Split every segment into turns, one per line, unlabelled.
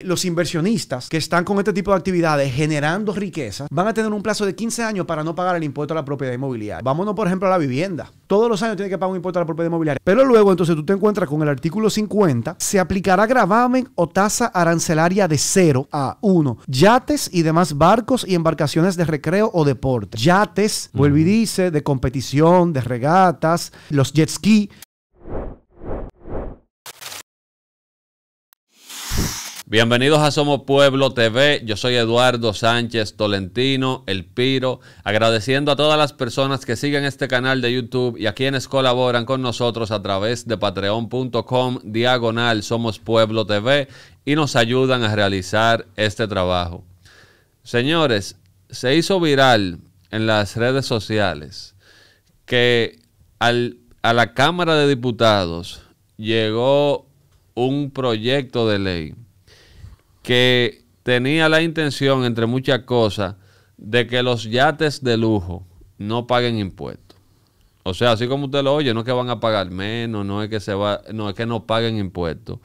Los inversionistas que están con este tipo de actividades generando riqueza van a tener un plazo de 15 años para no pagar el impuesto a la propiedad inmobiliaria. Vámonos, por ejemplo, a la vivienda. Todos los años tiene que pagar un impuesto a la propiedad inmobiliaria. Pero luego, entonces, tú te encuentras con el artículo 50, se aplicará gravamen o tasa arancelaria de 0 a 1. Yates y demás barcos y embarcaciones de recreo o deporte. Yates, vuelvo y dice, de competición, de regatas, los jet ski.
Bienvenidos a Somos Pueblo TV. Yo soy Eduardo Sánchez Tolentino, El Piro, agradeciendo a todas las personas que siguen este canal de YouTube y a quienes colaboran con nosotros a través de patreon.com diagonal Somos Pueblo TV y nos ayudan a realizar este trabajo. Señores, se hizo viral en las redes sociales que a la Cámara de Diputados llegó un proyecto de ley que tenía la intención, entre muchas cosas, de que los yates de lujo no paguen impuestos. O sea, así como usted lo oye, no es que van a pagar menos, no es que se va, no es que no paguen impuestos.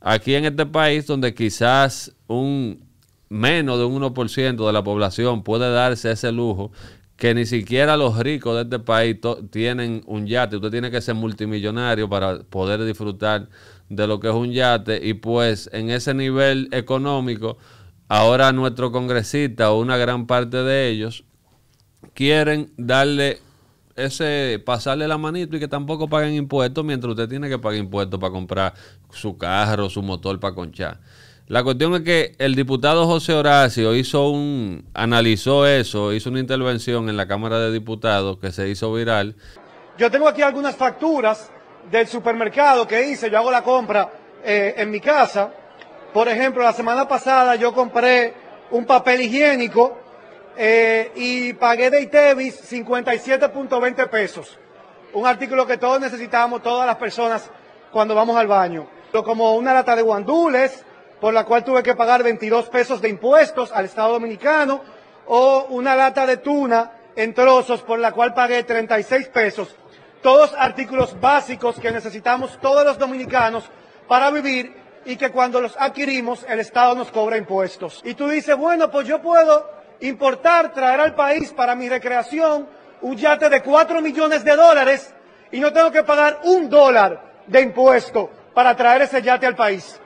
Aquí en este país donde quizás un menos de un 1% de la población puede darse ese lujo, que ni siquiera los ricos de este país tienen un yate. Usted tiene que ser multimillonario para poder disfrutar de lo que es un yate y pues en ese nivel económico, ahora nuestro congresista o una gran parte de ellos quieren darle ese pasarle la manito y que tampoco paguen impuestos mientras usted tiene que pagar impuestos para comprar su carro, su motor para conchar. La cuestión es que el diputado José Horacio hizo un analizó eso, hizo una intervención en la Cámara de Diputados que se hizo viral.
Yo tengo aquí algunas facturas del supermercado que hice, yo hago la compra eh, en mi casa. Por ejemplo, la semana pasada yo compré un papel higiénico eh, y pagué de ITEVIS 57.20 pesos. Un artículo que todos necesitamos, todas las personas, cuando vamos al baño. Como una lata de guandules, por la cual tuve que pagar 22 pesos de impuestos al Estado Dominicano, o una lata de tuna en trozos, por la cual pagué 36 pesos todos artículos básicos que necesitamos todos los dominicanos para vivir y que cuando los adquirimos el Estado nos cobra impuestos. Y tú dices, bueno, pues yo puedo importar, traer al país para mi recreación un yate de 4 millones de dólares y no tengo que pagar un dólar de impuesto para traer ese yate al país.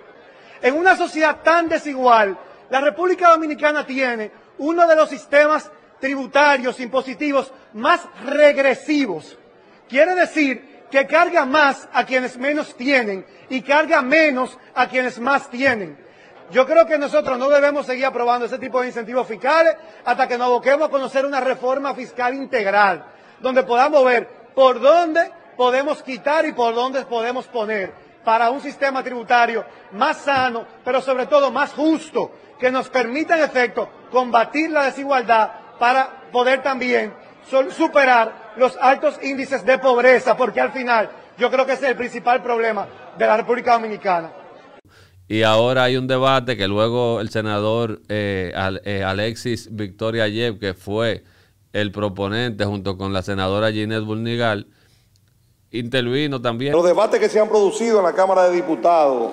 En una sociedad tan desigual, la República Dominicana tiene uno de los sistemas tributarios, impositivos más regresivos Quiere decir que carga más a quienes menos tienen y carga menos a quienes más tienen. Yo creo que nosotros no debemos seguir aprobando ese tipo de incentivos fiscales hasta que nos aboquemos a conocer una reforma fiscal integral, donde podamos ver por dónde podemos quitar y por dónde podemos poner para un sistema tributario más sano, pero sobre todo más justo, que nos permita en efecto combatir la desigualdad para poder también superar los altos índices de pobreza, porque al final yo creo que es el principal problema de la República Dominicana.
Y ahora hay un debate que luego el senador eh, eh, Alexis Victoria Yev... que fue el proponente junto con la senadora Ginette Burnigal, intervino también. Los debates
que se han producido en la Cámara de Diputados,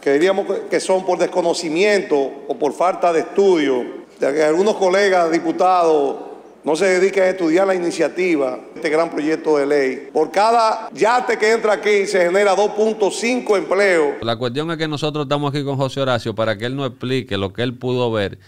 que diríamos que son por desconocimiento o por falta de estudio, de algunos colegas diputados no se dedique a estudiar la iniciativa, este gran proyecto de ley. Por cada yate que entra aquí se genera 2.5 empleos.
La cuestión es que nosotros estamos aquí con José Horacio para que él nos explique lo que él pudo ver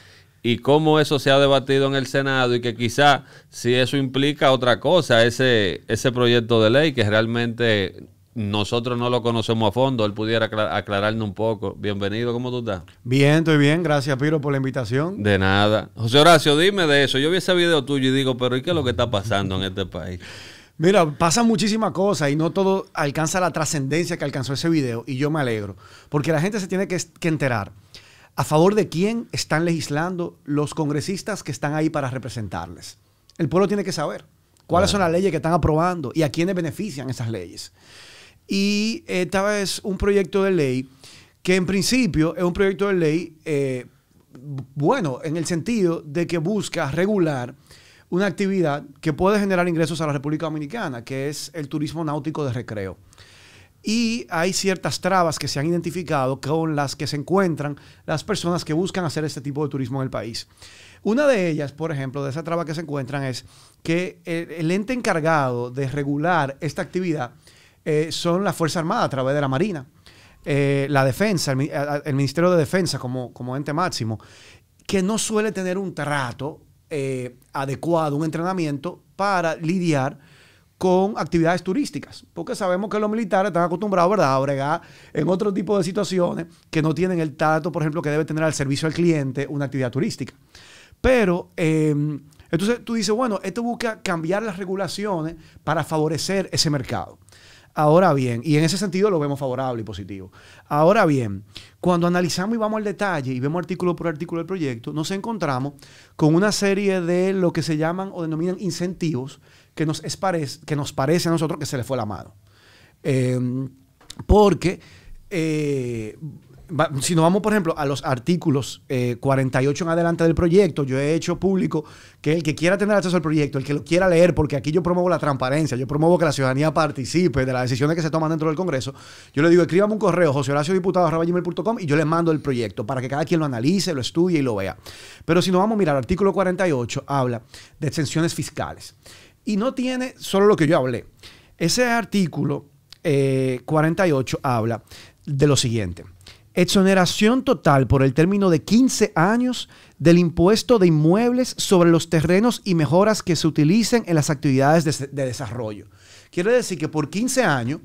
y cómo eso se ha debatido en el Senado y que quizá si eso implica otra cosa, ese, ese proyecto de ley que realmente nosotros no lo conocemos a fondo, él pudiera aclararnos un poco. Bienvenido, ¿cómo tú estás?
Bien, estoy bien, gracias Piro por la invitación.
De nada. José Horacio, dime de eso. Yo vi ese video tuyo y digo, pero ¿y qué es lo que está pasando en este país?
Mira, pasan muchísimas cosas y no todo alcanza la trascendencia que alcanzó ese video y yo me alegro, porque la gente se tiene que, enterar a favor de quién están legislando los congresistas que están ahí para representarles. El pueblo tiene que saber cuáles son las leyes que están aprobando y a quiénes benefician esas leyes. Y eh, esta vez un proyecto de ley que en principio es un proyecto de ley eh, bueno en el sentido de que busca regular una actividad que puede generar ingresos a la República Dominicana, que es el turismo náutico de recreo. Y hay ciertas trabas que se han identificado con las que se encuentran las personas que buscan hacer este tipo de turismo en el país. Una de ellas, por ejemplo, de esa traba que se encuentran es que el ente encargado de regular esta actividad eh, son las Fuerzas Armadas a través de la Marina, eh, la Defensa, el, Ministerio de Defensa como, ente máximo, que no suele tener un trato eh, adecuado, un entrenamiento para lidiar con actividades turísticas, porque sabemos que los militares están acostumbrados, ¿verdad?, a bregar en otro tipo de situaciones que no tienen el trato, por ejemplo, que debe tener al servicio al cliente una actividad turística. Pero, em, entonces tú dices, bueno, esto busca cambiar las regulaciones para favorecer ese mercado. Ahora bien, y en ese sentido lo vemos favorable y positivo. Ahora bien, cuando analizamos y vamos al detalle y vemos artículo por artículo del proyecto, nos encontramos con una serie de lo que se llaman o denominan incentivos que nos, es parece, que nos parece a nosotros que se le fue la mano. Em, porque eh, si nos vamos, por ejemplo, a los artículos 48 eh, en adelante del proyecto, yo he hecho público que el que quiera tener acceso al proyecto, el que lo quiera leer, porque aquí yo promuevo la transparencia, yo promuevo que la ciudadanía participe de las decisiones que se toman dentro del Congreso, yo le digo, escríbame un correo, José y yo le mando el proyecto para que cada quien lo analice, lo estudie y lo vea. Pero si nos vamos a mirar, el artículo 48 habla de exenciones fiscales. Y no tiene solo lo que yo hablé. Ese artículo 48 eh, habla de lo siguiente exoneración total por el término de 15 años del impuesto de inmuebles sobre los terrenos y mejoras que se utilicen en las actividades de, desarrollo. Quiere decir que por 15 años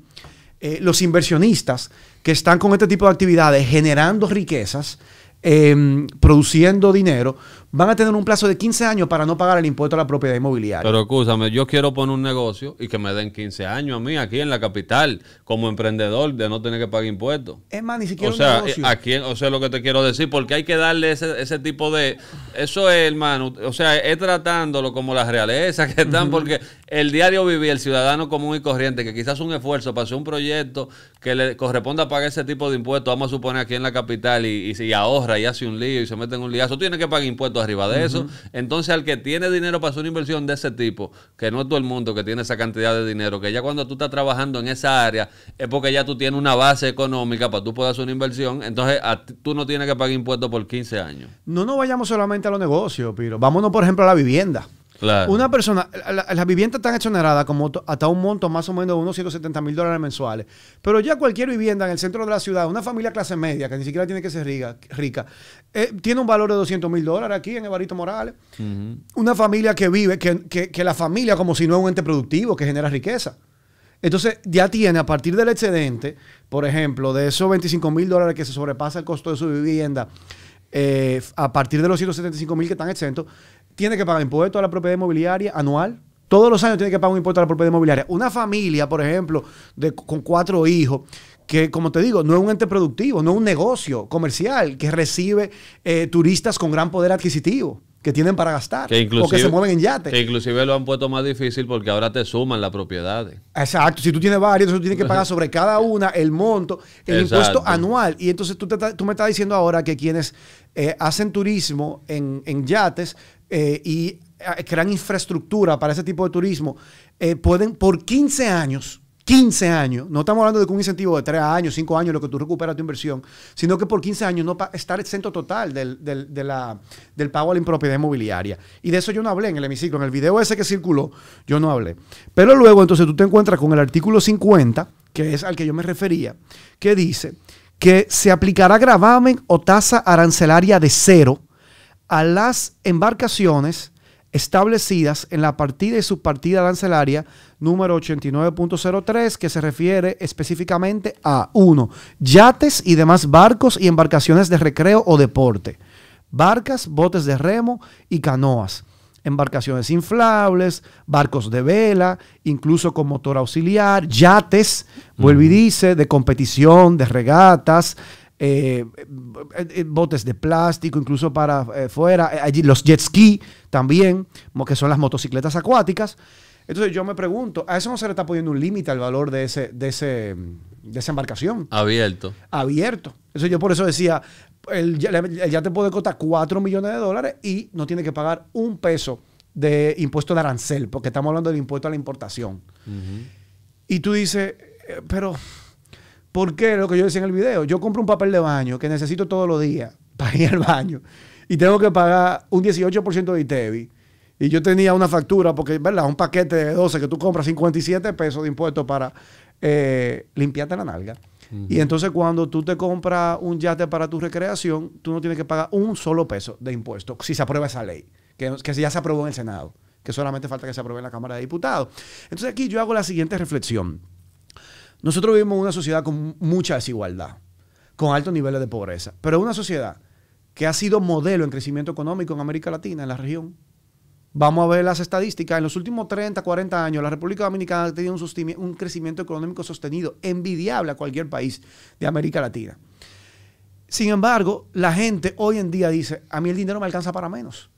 eh, los inversionistas que están con este tipo de actividades generando riquezas, em, produciendo dinero, van a tener un plazo de 15 años para no pagar el impuesto a la propiedad inmobiliaria.
Pero escúchame, yo quiero poner un negocio y que me den 15 años a mí aquí en la capital como emprendedor de no tener que pagar impuestos. Es
más, ni siquiera o sea, un negocio. Eh,
aquí, o sea, lo que te quiero decir, porque hay que darle ese, tipo de... Eso es, hermano, o sea, es tratándolo como las realezas que están, porque el diario vivir, el ciudadano común y corriente, que quizás un esfuerzo para hacer un proyecto que le corresponda pagar ese tipo de impuestos, vamos a suponer aquí en la capital, y, ahorra y hace un lío y se mete en un liazo, tiene que pagar impuestos arriba de eso. Entonces, al que tiene dinero para hacer una inversión de ese tipo, que no es todo el mundo que tiene esa cantidad de dinero, que ya cuando tú estás trabajando en esa área es porque ya tú tienes una base económica para tú poder hacer una inversión, entonces tú no tienes que pagar impuestos por 15 años.
No nos vayamos solamente a los negocios, Piro. Vámonos, por ejemplo, a la vivienda. Una persona, las la, viviendas están exoneradas como hasta un monto más o menos de unos 170 mil dólares mensuales. Pero ya cualquier vivienda en el centro de la ciudad, una familia clase media, que ni siquiera tiene que ser rica, eh, tiene un valor de 200 mil dólares aquí en Evarito Morales. Una familia que vive, que, la familia como si no es un ente productivo que genera riqueza. Entonces ya tiene a partir del excedente, por ejemplo, de esos 25 mil dólares que se sobrepasa el costo de su vivienda, eh, a partir de los 175 mil que están exentos, tiene que pagar impuesto a la propiedad inmobiliaria anual. Todos los años tiene que pagar un impuesto a la propiedad inmobiliaria. Una familia, por ejemplo, de, con cuatro hijos, que como te digo, no es un ente productivo, no es un negocio comercial que recibe eh, turistas con gran poder adquisitivo que tienen para gastar que o que se mueven en yates.
Que inclusive lo han puesto más difícil porque ahora te suman las propiedades.
Exacto, si tú tienes varios, tú tienes que pagar sobre cada una el monto, el impuesto anual. Y entonces tú, me estás diciendo ahora que quienes eh, hacen turismo en yates eh, y eh, crean infraestructura para ese tipo de turismo, eh, pueden por 15 años, 15 años, no estamos hablando de un incentivo de 3 años, 5 años, lo que tú recuperas tu inversión, sino que por 15 años no estar exento total del, de la, del pago a la impropiedad inmobiliaria. Y de eso yo no hablé en el hemiciclo, en el video ese que circuló, yo no hablé. Pero luego entonces tú te encuentras con el artículo 50, que es al que yo me refería, que dice que se aplicará gravamen o tasa arancelaria de cero a las embarcaciones establecidas en la partida y subpartida arancelaria número 89.03 que se refiere específicamente a uno, Yates y demás barcos y embarcaciones de recreo o deporte. Barcas, botes de remo y canoas. Embarcaciones inflables, barcos de vela, incluso con motor auxiliar, yates, vuelve y dice, de competición, de regatas, eh, eh, eh, botes de plástico, incluso para afuera fuera, allí los jet ski también, que son las motocicletas acuáticas. Entonces yo me pregunto, ¿a eso no se le está poniendo un límite al valor de, ese, de, ese, de esa embarcación?
Abierto.
Abierto. Eso yo por eso decía, ya te puede costar 4 millones de dólares y no tiene que pagar un peso de impuesto de arancel, porque estamos hablando del impuesto a la importación. Y tú dices, pero porque lo que yo decía en el video, yo compro un papel de baño que necesito todos los días para ir al baño y tengo que pagar un 18% de ITEVI. E y yo tenía una factura, porque, ¿verdad? Un paquete de 12 que tú compras 57 pesos de impuestos para eh, limpiarte la nalga. Y entonces cuando tú te compras un yate para tu recreación, tú no tienes que pagar un solo peso de impuesto si se aprueba esa ley, que, que ya se aprobó en el Senado, que solamente falta que se apruebe en la Cámara de Diputados. Entonces aquí yo hago la siguiente reflexión. Nosotros vivimos en una sociedad con mucha desigualdad, con altos niveles de pobreza, pero una sociedad que ha sido modelo en crecimiento económico en América Latina, en la región. Vamos a ver las estadísticas. En los últimos 30, 40 años, la República Dominicana ha tenido un, crecimiento económico sostenido, envidiable a cualquier país de América Latina. Sin embargo, la gente hoy en día dice, a mí el dinero me alcanza para menos.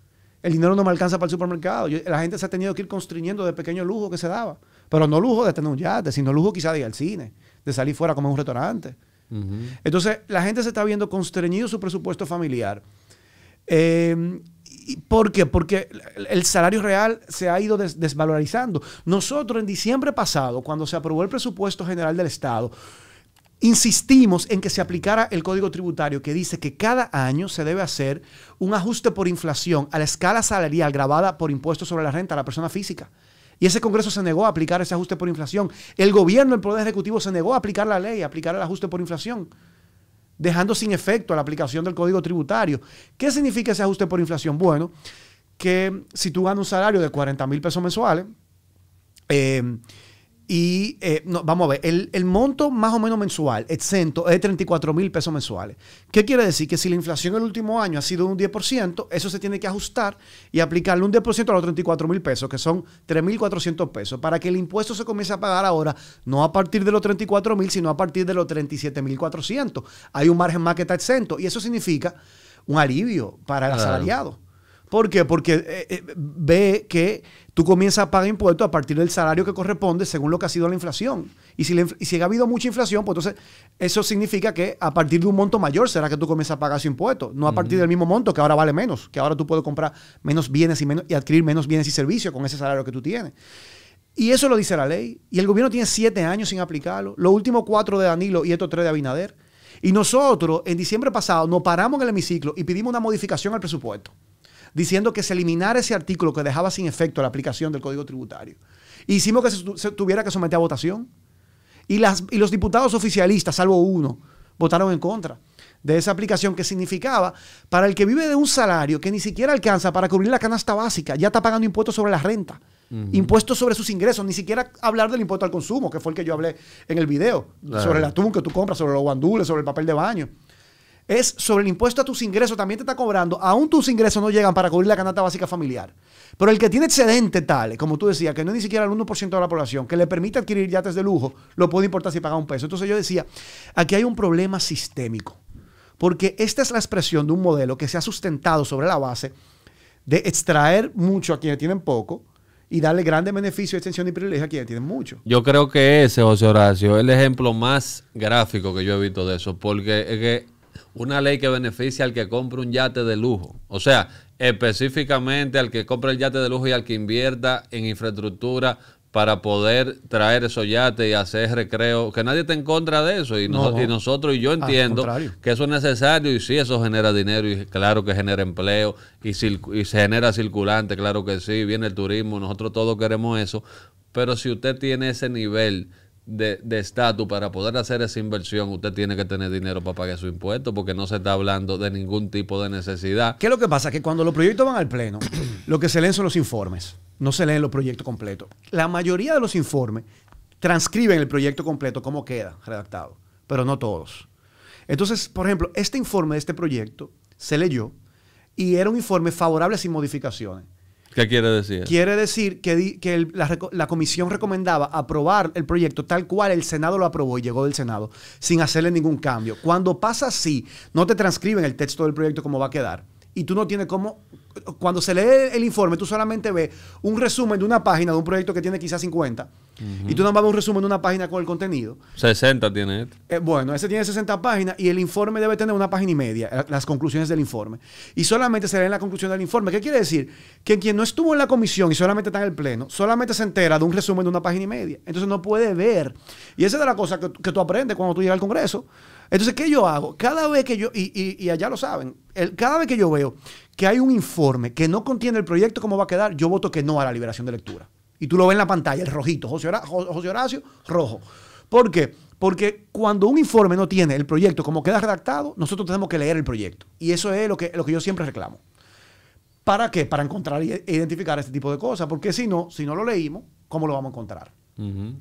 El dinero no me alcanza para el supermercado. la gente se ha tenido que ir constriñendo de pequeño lujo que se daba. Pero no lujo de tener un yate, sino lujo quizá de ir al cine, de salir fuera a comer un restaurante. Entonces, la gente se está viendo constreñido su presupuesto familiar. Em, ¿Por qué? Porque el salario real se ha ido desvalorizando. Nosotros en diciembre pasado, cuando se aprobó el presupuesto general del Estado, insistimos en que se aplicara el código tributario que dice que cada año se debe hacer un ajuste por inflación a la escala salarial grabada por impuestos sobre la renta a la persona física. Y ese Congreso se negó a aplicar ese ajuste por inflación. El gobierno, el Poder Ejecutivo, se negó a aplicar la ley, a aplicar el ajuste por inflación, dejando sin efecto la aplicación del Código Tributario. ¿Qué significa ese ajuste por inflación? Bueno, que si tú ganas un salario de 40 mil pesos mensuales, eh, y eh, vamos a ver, el, monto más o menos mensual exento es de 34 mil pesos mensuales. ¿Qué quiere decir? Que si la inflación el último año ha sido un 10%, eso se tiene que ajustar y aplicarle un 10% a los 34 mil pesos, que son 3.400 pesos, para que el impuesto se comience a pagar ahora, no a partir de los 34 mil, sino a partir de los 37.400. Hay un margen más que está exento y eso significa un alivio para el asalariado. ¿Por qué? Porque eh, eh, ve que tú comienzas a pagar impuestos a partir del salario que corresponde según lo que ha sido la inflación. Y si, ha habido mucha inflación, pues entonces eso significa que a partir de un monto mayor será que tú comienzas a pagar su impuesto, no a partir del mismo monto que ahora vale menos, que ahora tú puedes comprar menos bienes y, y adquirir menos bienes y servicios con ese salario que tú tienes. Y eso lo dice la ley. Y el gobierno tiene siete años sin aplicarlo. Los últimos cuatro de Danilo y estos tres de Abinader. Y nosotros, en diciembre pasado, nos paramos en el hemiciclo y pedimos una modificación al presupuesto diciendo que se eliminara ese artículo que dejaba sin efecto la aplicación del Código Tributario. Hicimos que se, tuviera que someter a votación. Y, las, los diputados oficialistas, salvo uno, votaron en contra de esa aplicación que significaba para el que vive de un salario que ni siquiera alcanza para cubrir la canasta básica, ya está pagando impuestos sobre la renta, impuestos sobre sus ingresos, ni siquiera hablar del impuesto al consumo, que fue el que yo hablé en el video, sobre el atún que tú compras, sobre los guandules, sobre el papel de baño es sobre el impuesto a tus ingresos, también te está cobrando, aún tus ingresos no llegan para cubrir la canasta básica familiar. Pero el que tiene excedente tal, como tú decías, que no es ni siquiera el 1% de la población, que le permite adquirir yates de lujo, lo puede importar si paga un peso. Entonces yo decía, aquí hay un problema sistémico, porque esta es la expresión de un modelo que se ha sustentado sobre la base de extraer mucho a quienes tienen poco, y darle grandes beneficios, extensión y privilegios a quienes tienen mucho.
Yo creo que ese, José Horacio, es el ejemplo más gráfico que yo he visto de eso, porque es que una ley que beneficia al que compra un yate de lujo. O sea, específicamente al que compra el yate de lujo y al que invierta en infraestructura para poder traer esos yates y hacer recreo, que nadie está en contra de eso. Y, nosotros, y yo entiendo que eso es necesario y sí, eso genera dinero y claro que genera empleo y, y se genera circulante, claro que sí, viene el turismo, nosotros todos queremos eso. Pero si usted tiene ese nivel de estatus para poder hacer esa inversión, usted tiene que tener dinero para pagar su impuesto porque no se está hablando de ningún tipo de necesidad. ¿Qué es lo que pasa? Que cuando los proyectos van al Pleno,
lo que se leen son los informes, no se leen los proyectos completos. La mayoría de los informes transcriben el proyecto completo, como queda redactado, pero no todos. Entonces, por ejemplo, este informe de este proyecto se leyó y era un informe favorable sin modificaciones.
¿Qué quiere decir?
Quiere decir que, la, la, comisión recomendaba aprobar el proyecto tal cual el Senado lo aprobó y llegó del Senado, sin hacerle ningún cambio. Cuando pasa así, no te transcriben el texto del proyecto como va a quedar y tú no tienes cómo cuando se lee el informe, tú solamente ves un resumen de una página de un proyecto que tiene quizás 50. Y tú nomás ves un resumen de una página con el contenido.
60 tiene. Este.
Eh, bueno, ese tiene 60 páginas y el informe debe tener una página y media, eh, las conclusiones del informe. Y solamente se leen la conclusión del informe. ¿Qué quiere decir? Que quien no estuvo en la comisión y solamente está en el pleno, solamente se entera de un resumen de una página y media. Entonces no puede ver. Y esa es la cosa que, que tú aprendes cuando tú llegas al Congreso. Entonces, ¿qué yo hago? Cada vez que yo, y, allá lo saben, cada vez que yo veo que hay un informe que no contiene el proyecto cómo va a quedar, yo voto que no a la liberación de lectura. Y tú lo ves en la pantalla, el rojito, José Horacio, Horacio rojo. ¿Por qué? Porque cuando un informe no tiene el proyecto como queda redactado, nosotros tenemos que leer el proyecto. Y eso es lo que, lo que yo siempre reclamo. ¿Para qué? Para encontrar e identificar este tipo de cosas. Porque si no, si no lo leímos, ¿cómo lo vamos a encontrar?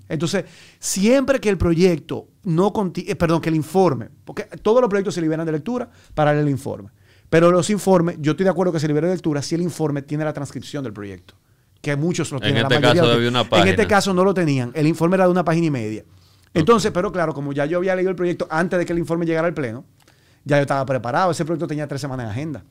Entonces, siempre que el proyecto no contiene, eh, perdón, que el informe, porque todos los proyectos se liberan de lectura para leer el informe. Pero los informes, yo estoy de acuerdo que se libere de lectura si el informe tiene la transcripción del proyecto, que muchos lo este tienen. En este, caso, en este caso no lo tenían, el informe era de una página y media. Entonces, pero claro, como ya yo había leído el proyecto antes de que el informe llegara al Pleno, ya yo estaba preparado, ese proyecto tenía tres semanas en agenda.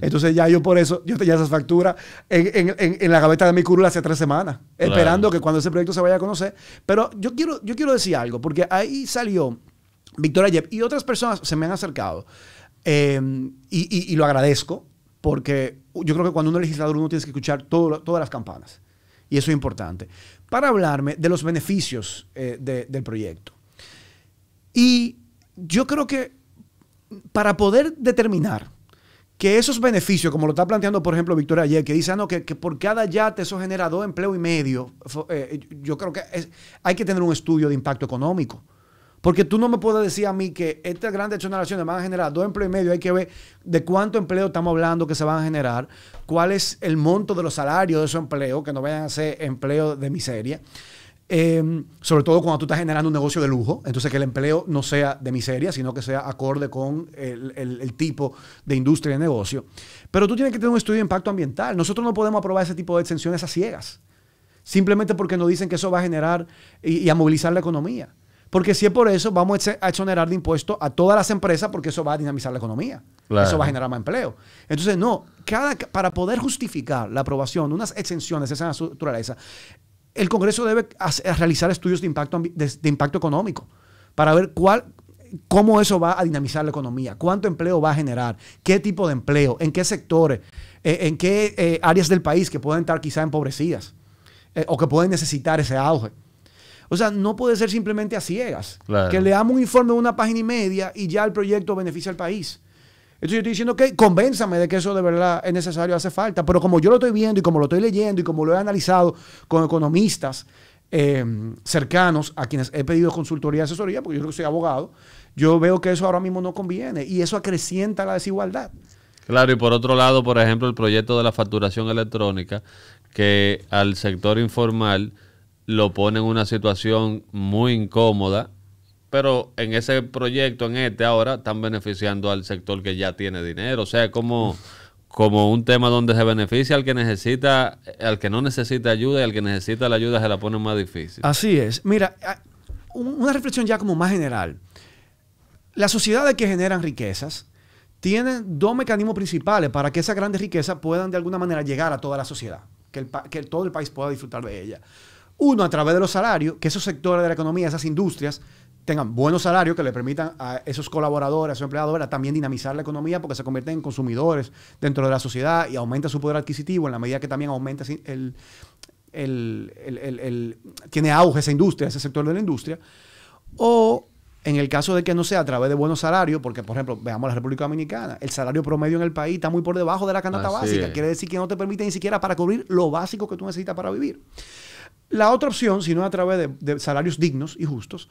Entonces ya yo por eso, yo tenía esas facturas en, la gaveta de mi curula hace tres semanas, esperando que cuando ese proyecto se vaya a conocer. Pero yo quiero, yo quiero decir algo, porque ahí salió Victoria Yep y otras personas se me han acercado Em, y, lo agradezco, porque yo creo que cuando uno es legislador uno tiene que escuchar todas las campanas. Y eso es importante. Para hablarme de los beneficios eh, del proyecto. Y yo creo que para poder determinar que esos beneficios, como lo está planteando, por ejemplo, Victoria ayer, que dice, ah, no, que, que, por cada yate eso genera dos empleos y medio, eh, yo creo que hay que tener un estudio de impacto económico. Porque tú no me puedes decir a mí que estas grandes exoneraciones van a generar dos empleos y medio. Hay que ver de cuánto empleo estamos hablando que se van a generar, cuál es el monto de los salarios de esos empleos, que no vayan a ser empleos de miseria. Em, sobre todo cuando tú estás generando un negocio de lujo, entonces que el empleo no sea de miseria, sino que sea acorde con el, tipo de industria de negocio. Pero tú tienes que tener un estudio de impacto ambiental. Nosotros no podemos aprobar ese tipo de exenciones a ciegas, simplemente porque nos dicen que eso va a generar y a movilizar la economía. Porque si es por eso, vamos a exonerar de impuestos a todas las empresas porque eso va a dinamizar la economía. Eso va a generar más empleo. Entonces, no, cada, para poder justificar la aprobación de unas exenciones de esa naturaleza, el Congreso debe realizar estudios de impacto, de, impacto económico para ver cuál, cómo eso va a dinamizar la economía, cuánto empleo va a generar, qué tipo de empleo, en qué sectores, eh, en qué eh, áreas del país que pueden estar quizá empobrecidas eh, o que pueden necesitar ese auge. O sea, no puede ser simplemente a ciegas. Que le damos un informe de una página y media y ya el proyecto beneficia al país. Entonces yo estoy diciendo que convénzame de que eso de verdad es necesario, hace falta. Pero como yo lo estoy viendo y como lo estoy leyendo y como lo he analizado con economistas eh, cercanos a quienes he pedido consultoría y asesoría, porque yo creo que soy abogado, yo veo que eso ahora mismo no conviene y eso acrecienta la desigualdad.
Claro, y por otro lado, por ejemplo, el proyecto de la facturación electrónica, que al sector informal lo pone en una situación muy incómoda, pero en ese proyecto, en este ahora, están beneficiando al sector que ya tiene dinero. O sea, como, como un tema donde se beneficia al que necesita, al que no necesita ayuda y al que necesita la ayuda se la pone más difícil.
Así es. Mira, ah, una reflexión ya como más general. Las sociedades que generan riquezas tienen dos mecanismos principales para que esas grandes riquezas puedan de alguna manera llegar a toda la sociedad, que, el que todo el país pueda disfrutar de ella. Uno, a través de los salarios, que esos sectores de la economía, esas industrias, tengan buenos salarios que le permitan a esos colaboradores, a esos empleadores, también dinamizar la economía porque se convierten en consumidores dentro de la sociedad y aumenta su poder adquisitivo en la medida que también aumenta el, el, tiene auge esa industria, ese sector de la industria. O en el caso de que no sea a través de buenos salarios, porque por ejemplo, veamos la República Dominicana, el salario promedio en el país está muy por debajo de la canasta básica, quiere decir que no te permite ni siquiera para cubrir lo básico que tú necesitas para vivir. La otra opción, sino a través de, salarios dignos y justos,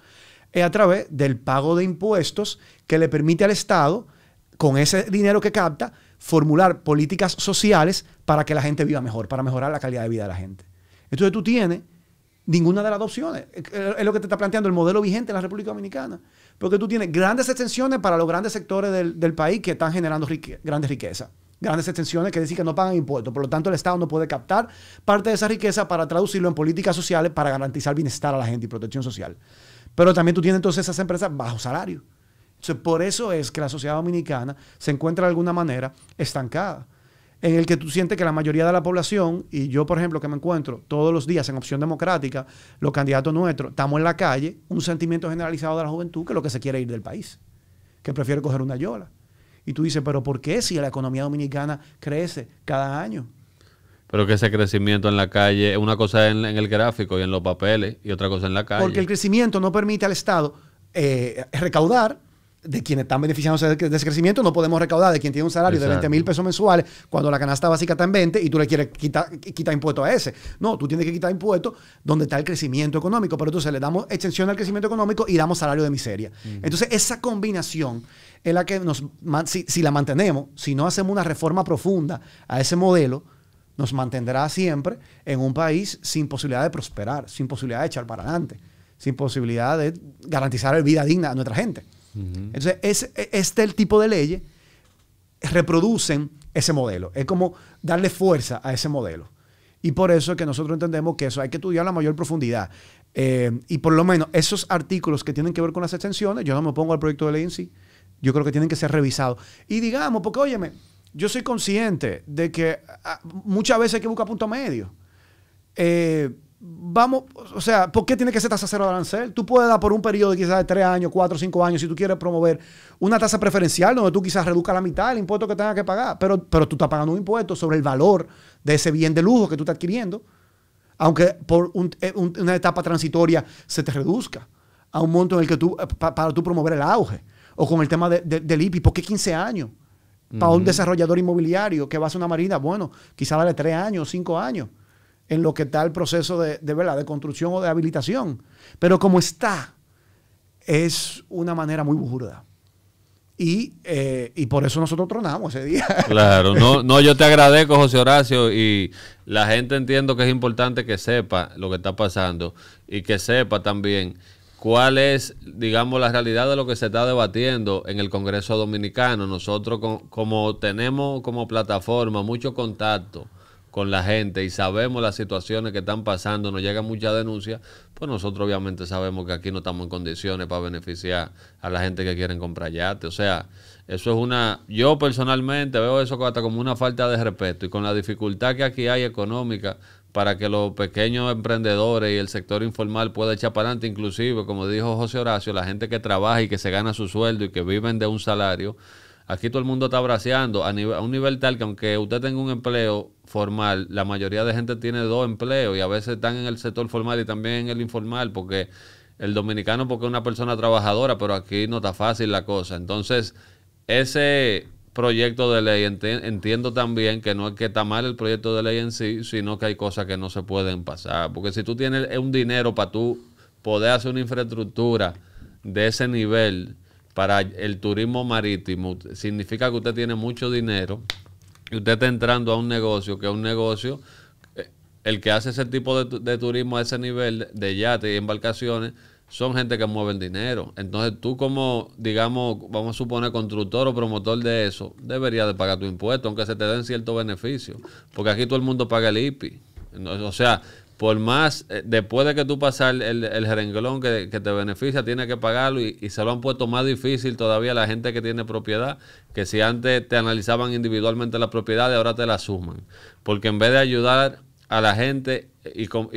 es a través del pago de impuestos que le permite al Estado, con ese dinero que capta, formular políticas sociales para que la gente viva mejor, para mejorar la calidad de vida de la gente. Entonces tú tienes ninguna de las dos opciones. Es lo que te está planteando el modelo vigente en la República Dominicana. Porque tú tienes grandes extensiones para los grandes sectores del, país que están generando grandes riquezas grandes extensiones, que dicen que no pagan impuestos. Por lo tanto, el Estado no puede captar parte de esa riqueza para traducirlo en políticas sociales para garantizar bienestar a la gente y protección social. Pero también tú tienes entonces esas empresas bajo salario. por eso es que la sociedad dominicana se encuentra de alguna manera estancada en el que tú sientes que la mayoría de la población, y yo por ejemplo que me encuentro todos los días en opción democrática, los candidatos nuestros, estamos en la calle, un sentimiento generalizado de la juventud que es lo que se quiere ir del país, que prefiere coger una yola. Y tú dices, pero ¿por qué si la economía dominicana crece cada año?
Pero que ese crecimiento en la calle, una cosa en, el gráfico y en los papeles y otra cosa en la calle. Porque el
crecimiento no permite al Estado eh, recaudar, de quienes están beneficiándose de ese crecimiento no podemos recaudar de quien tiene un salario de 20 mil pesos mensuales cuando la canasta básica está en 20 y tú le quieres quitar, quitar impuestos a ese. No, tú tienes que quitar impuestos donde está el crecimiento económico, pero entonces le damos extensión al crecimiento económico y damos salario de miseria. Mm. Entonces esa combinación es la que nos, si, si la mantenemos, si no hacemos una reforma profunda a ese modelo, nos mantendrá siempre en un país sin posibilidad de prosperar, sin posibilidad de echar para adelante, sin posibilidad de garantizar vida digna a nuestra gente. Entonces, es, e, este el tipo de leyes reproducen ese modelo. Es como darle fuerza a ese modelo. Y por eso es que nosotros entendemos que eso hay que estudiar a la mayor profundidad. Eh, y por lo menos esos artículos que tienen que ver con las extensiones, yo no me opongo al proyecto de ley en sí, yo creo que tienen que ser revisados. Y digamos, porque óyeme, yo soy consciente de que ah, muchas veces hay que buscar punto medio. Eh, vamos, o sea, ¿por qué tiene que ser tasa cero de arancel? Tú puedes dar por un periodo quizás de 3 años, 4, cinco años, si tú quieres promover una tasa preferencial donde tú quizás reduzcas la mitad del impuesto que tengas que pagar, pero, pero tú estás pagando un impuesto sobre el valor de ese bien de lujo que tú estás adquiriendo, aunque por eh, una etapa transitoria se te reduzca a un monto en el que tú, eh, para tú promover el auge, o con el tema del IPI, ¿por qué 15 años? Para un desarrollador inmobiliario que va a hacer una marina, bueno, quizás vale tres años, cinco años en lo que está el proceso de, ¿verdad? de construcción o de habilitación. Pero como está, es una manera muy burda. Y, eh, y, por eso nosotros tronamos ese día. Claro, no,
no, yo te agradezco, José Horacio, y la gente entiendo que es importante que sepa lo que está pasando y que sepa también cuál es, digamos, la realidad de lo que se está debatiendo en el Congreso Dominicano. Nosotros, como tenemos como plataforma mucho contacto con la gente y sabemos las situaciones que están pasando, nos llegan muchas denuncias, pues nosotros obviamente sabemos que aquí no estamos en condiciones para beneficiar a la gente que quieren comprar yate. O sea, eso es una, yo personalmente veo eso hasta como una falta de respeto y con la dificultad que aquí hay económica para que los pequeños emprendedores y el sector informal pueda echar para adelante, inclusive, como dijo José Horacio, la gente que trabaja y que se gana su sueldo y que viven de un salario, aquí todo el mundo está braceando a, a un nivel tal que aunque usted tenga un empleo, formal, la mayoría de gente tiene dos empleos y a veces están en el sector formal y también en el informal, porque el dominicano, porque es una persona trabajadora, pero aquí no está fácil la cosa. Entonces, ese proyecto de ley, entiendo también que no es que está mal el proyecto de ley en sí, sino que hay cosas que no se pueden pasar, porque si tú tienes un dinero para tú poder hacer una infraestructura de ese nivel, para el turismo marítimo significa que usted tiene mucho dinero y usted está entrando a un negocio que es un negocio, eh, el que hace ese tipo de, turismo a ese nivel de yates y embarcaciones, son gente que mueven dinero. Entonces tú como, digamos, vamos a suponer constructor o promotor de eso, deberías de pagar tu impuesto, aunque se te den cierto beneficio Porque aquí todo el mundo paga el IPI. O sea, por más, eh, después de que tú pasas el, el que, te beneficia, tienes que pagarlo y, se lo han puesto más difícil todavía la gente que tiene propiedad, que si antes te analizaban individualmente la propiedad ahora te la suman. Porque en vez de ayudar a la gente y, y como,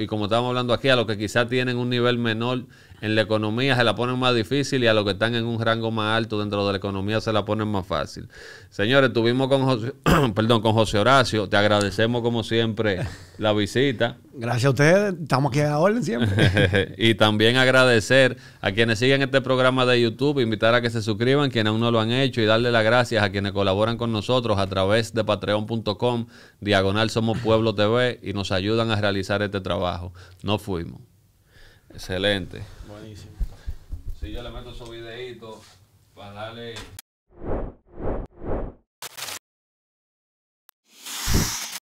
y como estamos hablando aquí, a los que quizás tienen un nivel menor en la economía se la ponen más difícil y a los que están en un rango más alto dentro de la economía se la ponen más fácil. Señores, estuvimos con José, perdón, con José Horacio. Te agradecemos como siempre la visita.
Gracias a ustedes, estamos aquí a orden siempre.
y también agradecer a quienes siguen este programa de YouTube, invitar a que se suscriban, quienes aún no lo han hecho y darle las gracias a quienes colaboran con nosotros a través de patreon.com, diagonal Somos Pueblo TV y nos ayudan a realizar este trabajo. No fuimos. Excelente si yo le meto su videito para darle